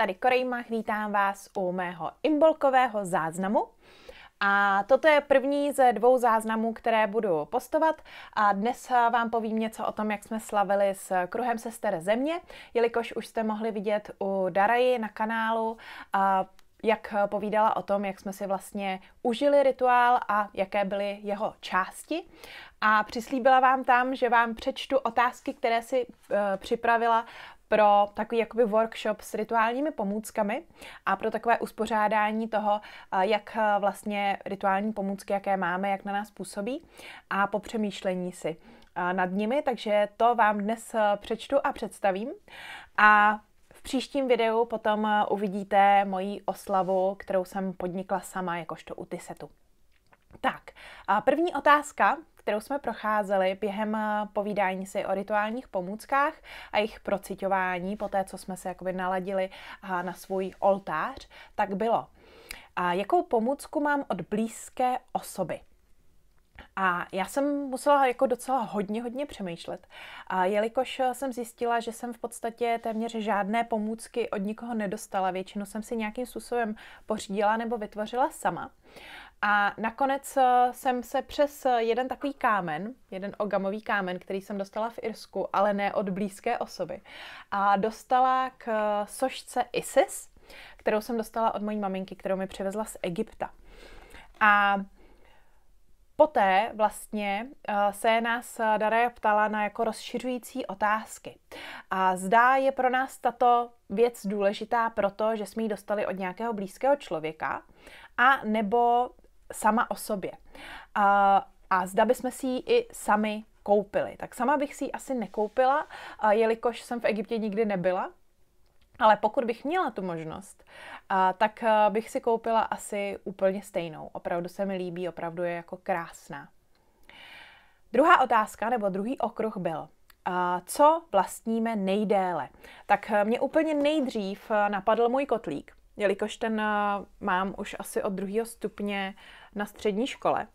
tady Korejmach, vítám vás u mého imbolkového záznamu. A toto je první ze dvou záznamů, které budu postovat. A dnes eh, vám povím něco o tom, jak jsme slavili s Kruhem sester země, jelikož už jste mohli vidět u Daraji na kanálu a jak povídala o tom, jak jsme si vlastně užili rituál a jaké byly jeho části. A přislíbila vám tam, že vám přečtu otázky, které si e, připravila pro takový jakoby workshop s rituálními pomůckami a pro takové uspořádání toho, eh, jak eh, vlastně rituální pomůcky, jaké máme, jak na nás působí a po přemýšlení si eh, nad nimi, takže to vám dnes přečtu a představím. A v příštím videu potom uvidíte moji oslavu, kterou jsem podnikla sama jakožto u Tysetu. Tak, první otázka, kterou jsme procházeli během eh, povídání si o rituálních pomůckách a jejich prociťování, po té, co jsme se jakoby naladili eh, na svůj oltář, tak bylo. A jakou pomůcku mám od blízké osoby? A já jsem musela jako docela hodně, hodně přemýšlet, a jelikož eh, jsem zjistila, že jsem v podstatě téměř žádné pomůcky od nikoho nedostala, většinu jsem si nějakým způsobem pořídila nebo vytvořila sama. A nakonec eh, jsem se přes eh, jeden takový kámen, jeden ogamový kámen, který jsem dostala v Irsku, ale ne od blízké osoby, a dostala k eh, sošce Isis, kterou jsem dostala od mojí maminky, kterou mi přivezla z Egypta. A poté vlastně se nás Daraja ptala na jako rozšiřující otázky. A zdá je pro nás tato věc důležitá proto, že jsme ji dostali od nějakého blízkého člověka, a nebo sama o sobě. A, a zda bychom si ji i sami koupili. Tak sama bych si ji asi nekoupila, jelikož jsem v Egyptě nikdy nebyla, ale pokud bych měla tu možnost, a, tak a bych si koupila asi úplně stejnou. Opravdu se mi líbí, opravdu je jako krásná. Druhá otázka nebo druhý okruh byl, a co vlastníme nejdéle. Tak e, mě úplně nejdřív e, napadl můj kotlík jelikož ten eh, mám už asi od druhého stupně na střední škole.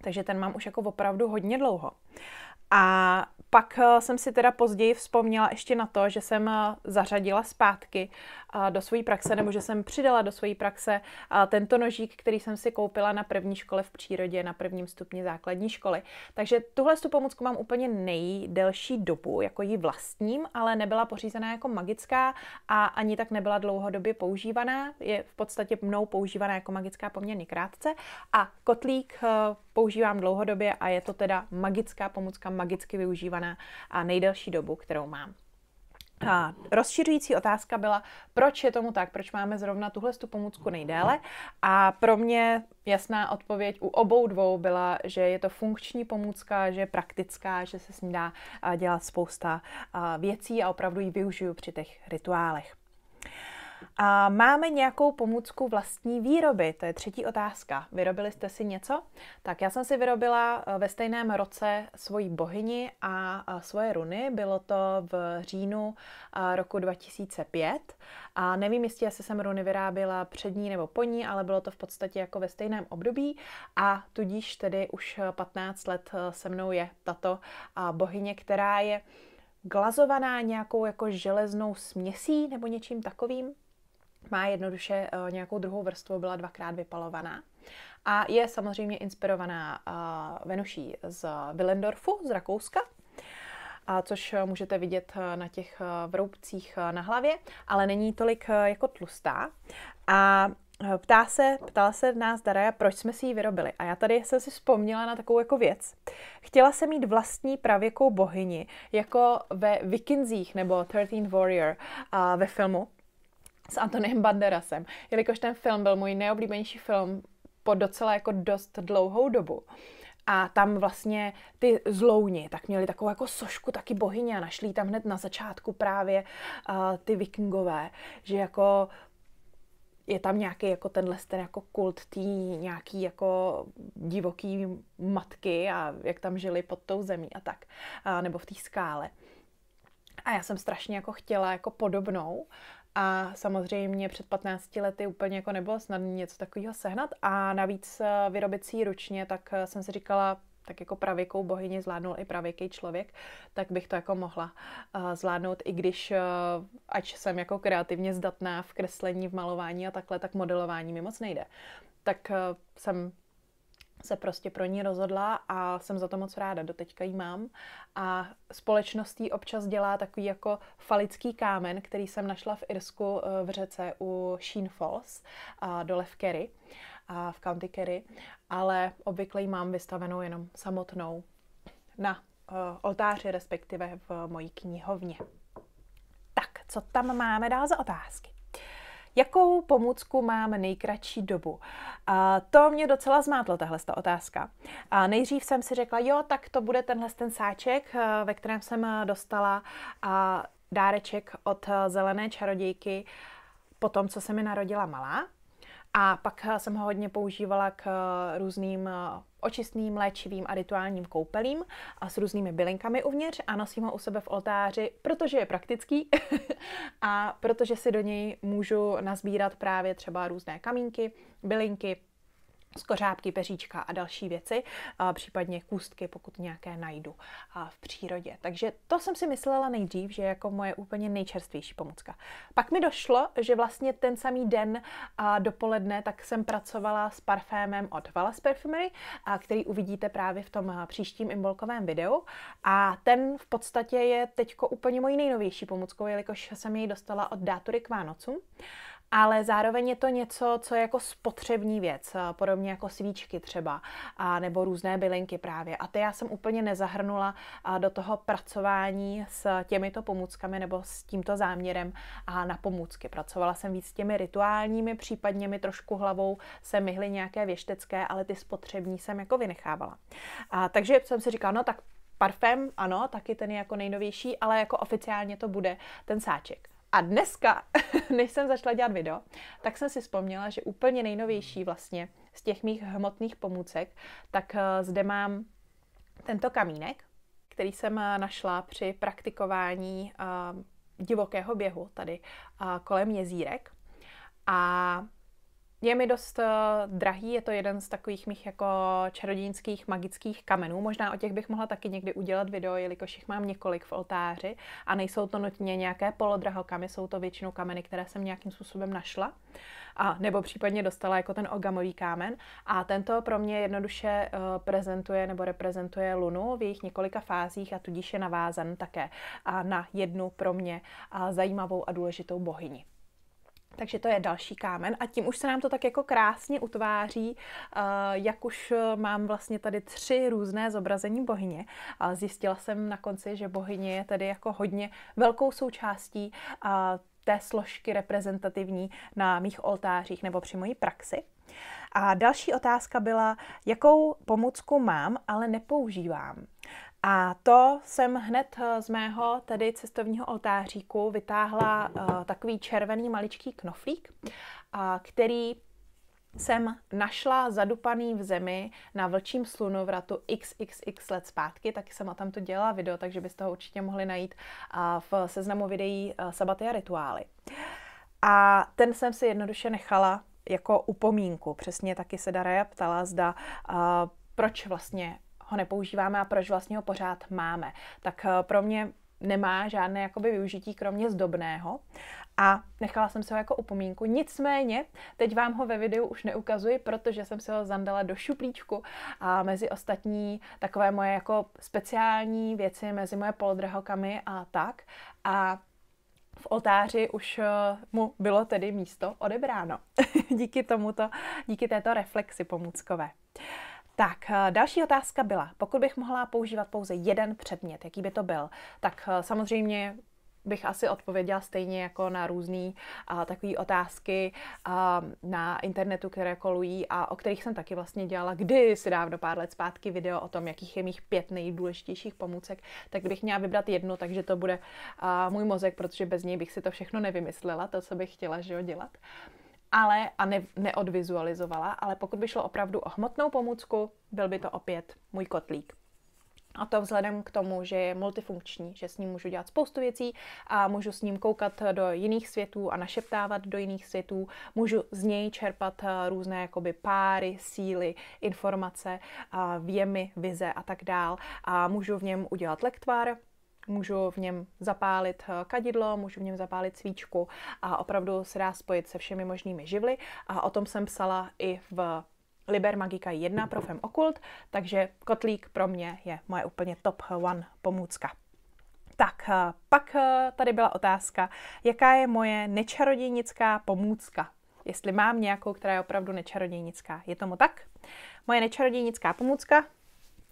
Takže ten mám už jako opravdu hodně dlouho. A pak eh, jsem si teda později vzpomněla ještě na to, že jsem eh, zařadila zpátky eh, do své praxe, nebo že jsem přidala do své praxe tento nožík, který jsem si koupila na první škole v přírodě, na prvním stupni základní školy. Takže tuhle tu pomůcku mám úplně nejdelší dobu, jako ji vlastním, ale nebyla pořízená jako magická a ani tak nebyla dlouhodobě používaná. Je v podstatě mnou používaná jako magická poměrně krátce. A kotlík používám dlouhodobě a je to teda magická pomůcka, magicky využívaná a nejdelší dobu, kterou mám. A rozšiřující otázka byla, proč je tomu tak, proč máme zrovna tuhle tu pomůcku nejdéle. A pro mě jasná odpověď u obou dvou byla, že je to funkční pomůcka, že je praktická, že se s ní dá dělat spousta věcí a opravdu ji využiju při těch rituálech. A máme nějakou pomůcku vlastní výroby? To je třetí otázka. Vyrobili jste si něco? Tak já jsem si vyrobila eh, ve stejném roce svoji bohyni a eh, svoje runy. Bylo to v říjnu eh, roku 2005. A nevím jestli já jsem runy vyráběla před ní nebo po ní, ale bylo to v podstatě jako ve stejném období a tudíž tedy už 15 let se mnou je tato bohyně, která je glazovaná nějakou jako železnou směsí nebo něčím takovým má jednoduše eh, nějakou druhou vrstvu, byla dvakrát vypalovaná. A je samozřejmě inspirovaná eh, Venuší z Willendorfu, z Rakouska, a což eh, můžete vidět na těch vroubcích na hlavě, ale není tolik jako tlustá. A ptá se, ptala se nás Daraja, proč jsme si ji vyrobili. A já tady jsem si vzpomněla na takovou jako věc. Chtěla jsem mít vlastní pravěkou bohyni, jako ve Vikinzích nebo 13 Warrior a ve filmu s Antonem Banderasem, jelikož ten film byl můj nejoblíbenější film po docela jako dost dlouhou dobu. A tam vlastně ty zlouni tak měli takovou jako sošku taky bohyně a našli tam hned na začátku právě uh, ty vikingové, že jako je tam nějaký jako tenhle ten jako kult tý nějaký jako divoký matky a jak tam žili pod tou zemí a tak, uh, nebo v té skále. A já jsem strašně jako chtěla jako podobnou a samozřejmě před 15 lety úplně jako nebylo snadné něco takového sehnat a navíc eh, vyrobit si ji ručně, tak eh, jsem si říkala, tak jako pravěkou bohyni zvládnul i pravěký člověk, tak bych to jako mohla eh, zvládnout, i když, ač jsem jako kreativně zdatná v kreslení, v malování a takhle, tak modelování mi moc nejde. Tak jsem se prostě pro ní rozhodla a jsem za to moc ráda, doteďka ji mám. A společností občas dělá takový jako falický kámen, který jsem našla v Irsku eh, v řece u Sheen Falls, a dole v Kerry, a v County Kerry, ale obvykle ji mám vystavenou jenom samotnou na eh, oltáři, respektive v mojí knihovně. Tak, co tam máme dál za otázky? Jakou pomůcku mám nejkratší dobu? A to mě docela zmátlo, tahle ta otázka. A nejdřív jsem si řekla, jo, tak to bude tenhle ten sáček, eh, ve kterém jsem eh, dostala dáreček od eh, zelené čarodějky po tom, co se mi narodila malá. A pak eh, jsem ho hodně používala k eh, různým eh, očistným, léčivým a rituálním koupelím a s různými bylinkami uvnitř a nosím ho u sebe v oltáři, protože je praktický a protože si do něj můžu nazbírat právě třeba různé kamínky, bylinky, skořápky, peříčka a další věci, a případně kůstky, pokud nějaké najdu a v přírodě. Takže to jsem si myslela nejdřív, že jako moje úplně nejčerstvější pomůcka. Pak mi došlo, že vlastně ten samý den a dopoledne tak jsem pracovala s parfémem od Valas Perfumery, a který uvidíte právě v tom příštím imbolkovém videu. A ten v podstatě je teďko úplně mojí nejnovější pomůckou, jelikož jsem jej dostala od dátury k Vánocům ale zároveň je to něco, co je jako spotřební věc, eh, podobně jako svíčky třeba, a nebo různé bylinky právě. A ty já jsem úplně nezahrnula eh, do toho pracování s těmito pomůckami nebo s tímto záměrem a na pomůcky. Pracovala jsem víc s těmi rituálními, případně mi trošku hlavou se myhly nějaké věštecké, ale ty spotřební jsem jako vynechávala. A, takže jsem si říkala, no tak parfém, ano, taky ten je jako nejnovější, ale jako oficiálně to bude ten sáček. A dneska, než jsem začala dělat video, tak jsem si vzpomněla, že úplně nejnovější vlastně z těch mých hmotných pomůcek, tak eh, zde mám tento kamínek, který jsem eh, našla při praktikování eh, divokého běhu tady kolem jezírek. A je mi dost uh, drahý, je to jeden z takových mých jako čarodějnických magických kamenů. Možná o těch bych mohla taky někdy udělat video, jelikož jich mám několik v oltáři a nejsou to nutně nějaké polodrahokamy, jsou to většinou kameny, které jsem nějakým způsobem našla a nebo případně dostala jako ten ogamový kámen. A tento pro mě jednoduše uh, prezentuje nebo reprezentuje lunu v jejich několika fázích a tudíž je navázan také a na jednu pro mě a eh, zajímavou a důležitou bohyni. Takže to je další kámen a tím už se nám to tak jako krásně utváří, eh, jak už eh, mám vlastně tady tři různé zobrazení bohyně. Zjistila jsem na konci, že bohyně je tedy jako hodně velkou součástí eh, té složky reprezentativní na mých oltářích nebo při mojí praxi. A další otázka byla, jakou pomůcku mám, ale nepoužívám. A to jsem hned eh, z mého tedy cestovního oltáříku vytáhla uh, takový červený maličký knoflík, uh, který jsem našla zadupaný v zemi na vlčím slunovratu xxx let zpátky, taky jsem tam to dělala video, takže byste ho určitě mohli najít uh, v seznamu videí Sabaty a rituály. A ten jsem si jednoduše nechala jako upomínku. Přesně taky se Daraja ptala, zda proč vlastně ho nepoužíváme a proč vlastně ho pořád máme. Tak eh, pro mě nemá žádné jakoby využití kromě zdobného a nechala jsem se ho jako upomínku. Nicméně, teď vám ho ve videu už neukazuji, protože jsem se ho zandala do šuplíčku a mezi ostatní takové moje jako speciální věci mezi moje polodrahokamy a tak. A v otáři už eh, mu bylo tedy místo odebráno. díky tomuto, díky této reflexi pomůckové. Tak, eh, další otázka byla, pokud bych mohla používat pouze jeden předmět, jaký by to byl? Tak eh, samozřejmě bych asi odpověděla stejně jako na různé eh, takové otázky a, na internetu, které kolují a o kterých jsem taky vlastně dělala kdy si dávno pár let zpátky video o tom, jakých je mých pět nejdůležitějších pomůcek, tak bych měla vybrat jednu, takže to bude a, můj mozek, protože bez něj bych si to všechno nevymyslela, to, co bych chtěla že jo, dělat ale a ne, neodvizualizovala, ale pokud by šlo opravdu o hmotnou pomůcku, byl by to opět můj kotlík. A to vzhledem k tomu, že je multifunkční, že s ním můžu dělat spoustu věcí a můžu s ním koukat do jiných světů a našeptávat do jiných světů, můžu z něj čerpat eh, různé jakoby páry, síly, informace, eh, věmy, vize a tak dál a můžu v něm udělat lektvar, Můžu v něm zapálit eh, kadidlo, můžu v něm zapálit svíčku a opravdu se dá spojit se všemi možnými živly. A o tom jsem psala i v Liber Magica 1 pro Fem Okult, takže kotlík pro mě je moje úplně top one pomůcka. Tak, eh, pak eh, tady byla otázka, jaká je moje nečarodějnická pomůcka? Jestli mám nějakou, která je opravdu nečarodějnická. Je tomu tak? Moje nečarodějnická pomůcka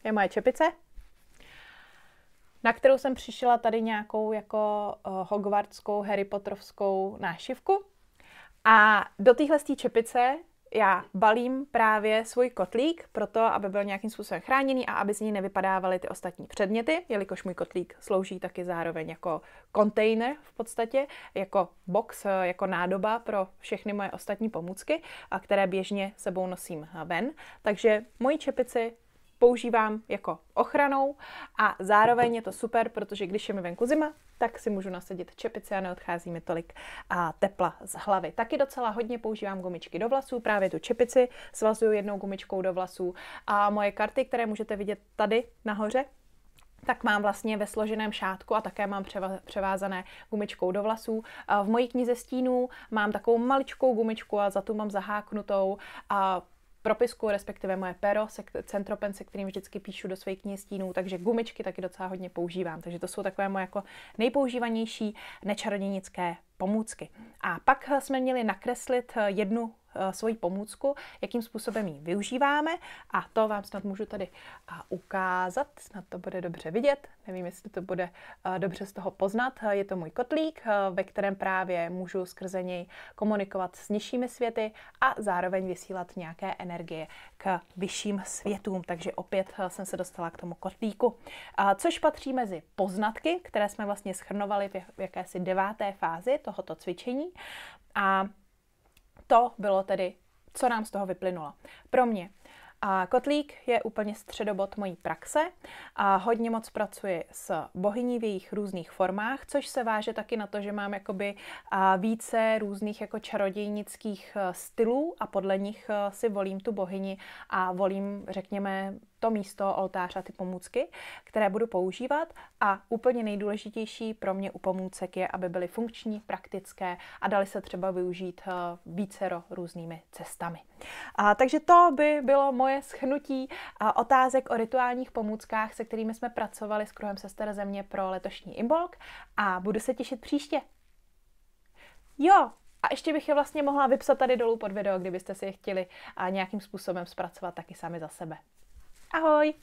je moje čepice, na kterou jsem přišla tady nějakou jako eh, hogwartskou, Harry Potterovskou nášivku. A do téhle čepice já balím právě svůj kotlík proto, aby byl nějakým způsobem chráněný a aby z ní nevypadávaly ty ostatní předměty, jelikož můj kotlík slouží taky zároveň jako kontejner v podstatě, jako box, eh, jako nádoba pro všechny moje ostatní pomůcky, a které běžně sebou nosím ven. Takže moji čepici používám jako ochranou a zároveň je to super, protože když je mi venku zima, tak si můžu nasadit čepice a neodchází mi tolik a, tepla z hlavy. Taky docela hodně používám gumičky do vlasů, právě tu čepici svazuju jednou gumičkou do vlasů a moje karty, které můžete vidět tady nahoře, tak mám vlastně ve složeném šátku a také mám převázané gumičkou do vlasů. V mojí knize stínů mám takovou maličkou gumičku a za tu mám zaháknutou a propisku, respektive moje pero, se, centropen, se kterým vždycky píšu do svých knihy stínů, takže gumičky taky docela hodně používám. Takže to jsou takové moje jako nejpoužívanější nečarodějnické pomůcky. A pak jsme měli nakreslit jednu Eh, svoji pomůcku, jakým způsobem ji využíváme a to vám snad můžu tady eh, ukázat, snad to bude dobře vidět, nevím, jestli to bude eh, dobře z toho poznat. Je to můj kotlík, ve kterém právě můžu skrze něj komunikovat s nižšími světy a zároveň vysílat nějaké energie k vyšším světům. Takže opět jsem se dostala k tomu kotlíku, což patří mezi poznatky, které jsme vlastně schrnovali v jakési deváté fázi tohoto cvičení. A to bylo tedy, co nám z toho vyplynulo. Pro mě a kotlík je úplně středobod mojí praxe a hodně moc pracuji s bohyní v jejich různých formách, což se váže taky na to, že mám jakoby více různých jako čarodějnických e, stylů a podle nich e, si volím tu bohyni a volím, řekněme, to místo a ty pomůcky, které budu používat a úplně nejdůležitější pro mě u pomůcek je, aby byly funkční, praktické a daly se třeba využít eh, vícero různými cestami. A, takže to by bylo moje schnutí a otázek o rituálních pomůckách, se kterými jsme pracovali s Kruhem sester země pro letošní Imbolk a budu se těšit příště. Jo, a ještě bych je vlastně mohla vypsat tady dolů pod video, kdybyste si je chtěli a nějakým způsobem zpracovat taky sami za sebe. Ahoj!